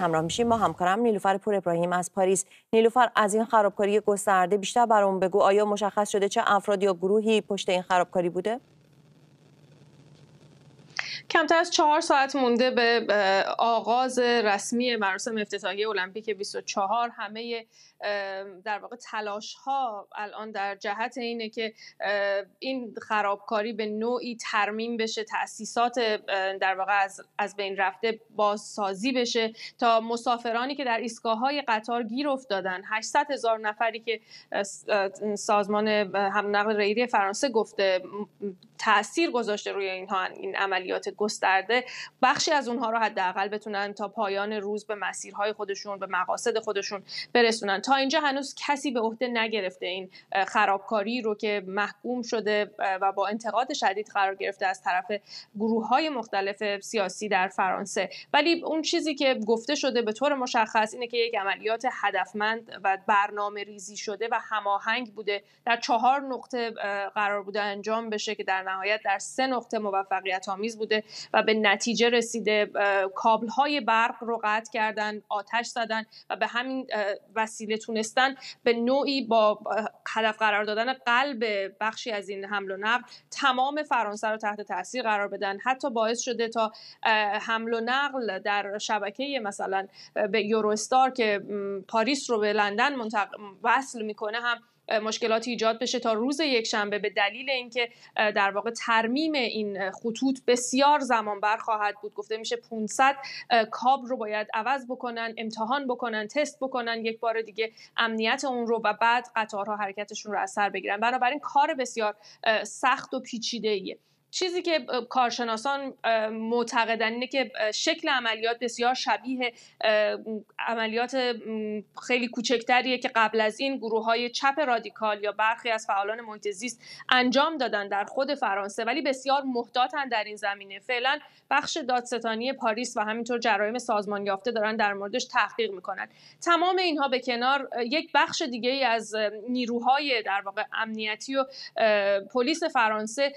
همراه میشیم با همکارم نیلوفر پور ابراهیم از پاریس نیلوفر از این خرابکاری گسترده بیشتر برام بگو آیا مشخص شده چه افراد یا گروهی پشت این خرابکاری بوده کمتر از چهار ساعت مونده به آغاز رسمی مراسم افتتاحیه المپیک 24 همه در واقع تلاش ها الان در جهت اینه که این خرابکاری به نوعی ترمیم بشه تاسیسات در واقع از بین رفته بازسازی بشه تا مسافرانی که در ایستگاه های قطار گیر افتادن 800 هزار نفری که سازمان هم نقل رئیری فرانسه گفته تاثیر گذاشته روی اینها این عملیات گسترده بخشی از اونها رو حداقل بتونن تا پایان روز به مسیرهای خودشون به مقاصد خودشون برسونن تا اینجا هنوز کسی به عهده نگرفته این خرابکاری رو که محکوم شده و با انتقاد شدید قرار گرفته از طرف گروه های مختلف سیاسی در فرانسه ولی اون چیزی که گفته شده به طور مشخص اینه که یک عملیات هدفمند و برنامه ریزی شده و هماهنگ بوده در چهار نقطه قرار بوده انجام بشه که در نهایت در سه نقطه موفقیت آمیز بوده و به نتیجه رسیده کابل های برق رو قطع کردن آتش زدن و به همین وسیله تونستن به نوعی با هدف قرار دادن قلب بخشی از این حمل و نقل تمام فرانسه رو تحت تاثیر قرار بدن حتی باعث شده تا حمل و نقل در شبکه مثلا به یوروستار که پاریس رو به لندن منتق... وصل میکنه هم مشکلاتی ایجاد بشه تا روز یکشنبه به دلیل اینکه در واقع ترمیم این خطوط بسیار زمان بر خواهد بود گفته میشه 500 کاب رو باید عوض بکنن امتحان بکنن تست بکنن یک بار دیگه امنیت اون رو و بعد قطارها حرکتشون رو از سر بگیرن بنابراین کار بسیار سخت و پیچیده ایه چیزی که کارشناسان معتقدن اینه که شکل عملیات بسیار شبیه عملیات خیلی کوچکتریه که قبل از این گروه های چپ رادیکال یا برخی از فعالان محیط انجام دادن در خود فرانسه ولی بسیار محتاطن در این زمینه فعلا بخش دادستانی پاریس و همینطور جرایم سازمان یافته دارن در موردش تحقیق میکنن تمام اینها به کنار یک بخش دیگه ای از نیروهای در واقع امنیتی و پلیس فرانسه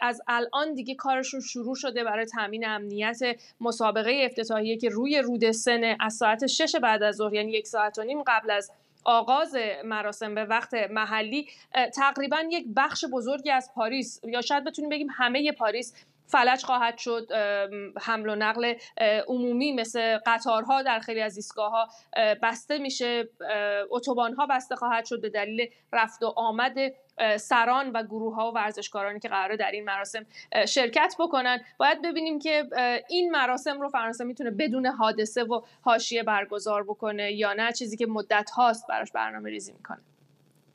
از الان دیگه کارشون شروع شده برای تامین امنیت مسابقه افتتاحیه که روی رود سن از ساعت شش بعد از ظهر یعنی یک ساعت و نیم قبل از آغاز مراسم به وقت محلی تقریبا یک بخش بزرگی از پاریس یا شاید بتونیم بگیم همه پاریس فلج خواهد شد حمل و نقل عمومی مثل قطارها در خیلی از ها بسته میشه ها بسته خواهد شد به دلیل رفت و آمد سران و گروه ها و ورزشکارانی که قراره در این مراسم شرکت بکنن باید ببینیم که این مراسم رو فرانسه میتونه بدون حادثه و حاشیه برگزار بکنه یا نه چیزی که مدت هاست براش برنامه ریزی میکنه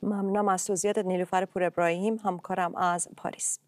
ممنونم از توضیحات نیلوفر پور ابراهیم همکارم از پاریس